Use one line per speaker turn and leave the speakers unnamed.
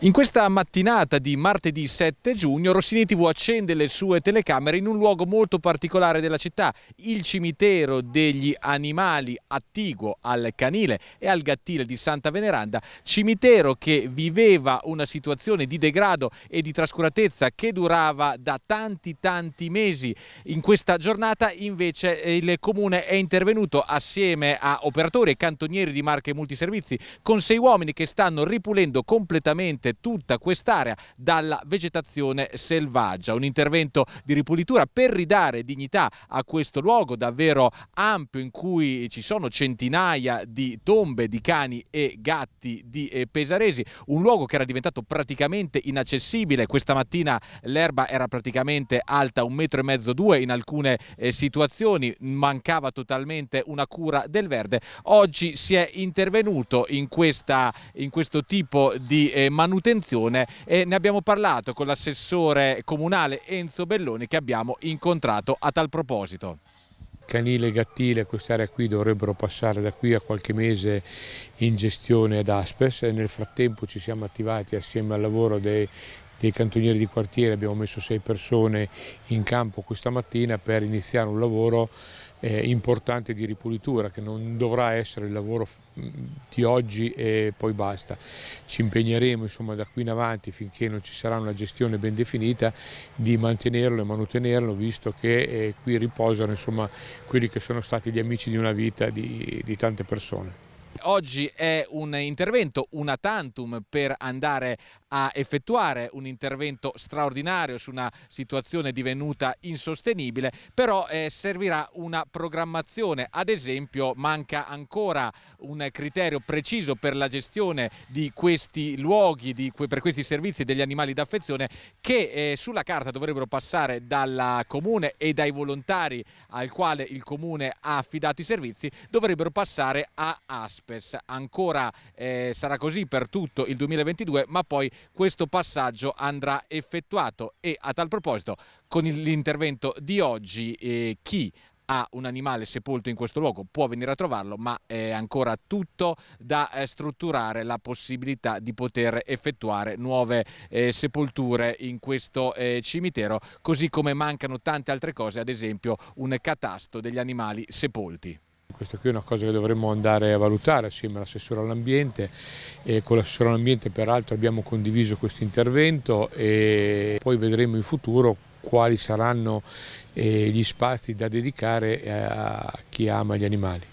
In questa mattinata di martedì 7 giugno Rossini TV accende le sue telecamere in un luogo molto particolare della città, il cimitero degli animali attiguo al canile e al gattile di Santa Veneranda, cimitero che viveva una situazione di degrado e di trascuratezza che durava da tanti tanti mesi. In questa giornata invece il comune è intervenuto assieme a operatori e cantonieri di marche multiservizi con sei uomini che stanno ripulendo completamente praticamente tutta quest'area dalla vegetazione selvaggia. Un intervento di ripulitura per ridare dignità a questo luogo davvero ampio in cui ci sono centinaia di tombe di cani e gatti di eh, pesaresi, un luogo che era diventato praticamente inaccessibile. Questa mattina l'erba era praticamente alta un metro e mezzo, due in alcune eh, situazioni, mancava totalmente una cura del verde. Oggi si è intervenuto in, questa, in questo tipo di eh, manutenzione manutenzione e ne abbiamo parlato con l'assessore comunale Enzo Belloni che abbiamo incontrato a tal proposito
canile, e gattile, quest'area qui dovrebbero passare da qui a qualche mese in gestione ad Aspes e nel frattempo ci siamo attivati assieme al lavoro dei, dei cantonieri di quartiere, abbiamo messo sei persone in campo questa mattina per iniziare un lavoro eh, importante di ripulitura che non dovrà essere il lavoro di oggi e poi basta. Ci impegneremo insomma, da qui in avanti finché non ci sarà una gestione ben definita di mantenerlo e manutenerlo visto che eh, qui riposano insomma, quelli che sono stati gli amici di una vita di, di tante persone.
Oggi è un intervento, una tantum, per andare a effettuare un intervento straordinario su una situazione divenuta insostenibile, però eh, servirà una programmazione. Ad esempio manca ancora un criterio preciso per la gestione di questi luoghi, di, per questi servizi degli animali d'affezione che eh, sulla carta dovrebbero passare dal comune e dai volontari al quale il comune ha affidato i servizi, dovrebbero passare a ASP. Cespes, ancora eh, sarà così per tutto il 2022, ma poi questo passaggio andrà effettuato e a tal proposito con l'intervento di oggi eh, chi ha un animale sepolto in questo luogo può venire a trovarlo, ma è ancora tutto da eh, strutturare la possibilità di poter effettuare nuove eh, sepolture in questo eh, cimitero, così come mancano tante altre cose, ad esempio un catasto degli animali sepolti. Questa
qui è una cosa che dovremmo andare a valutare assieme all'assessore all'ambiente e con l'assessore all'ambiente peraltro abbiamo condiviso questo intervento e poi vedremo in futuro quali saranno eh, gli spazi da dedicare eh, a chi ama gli animali.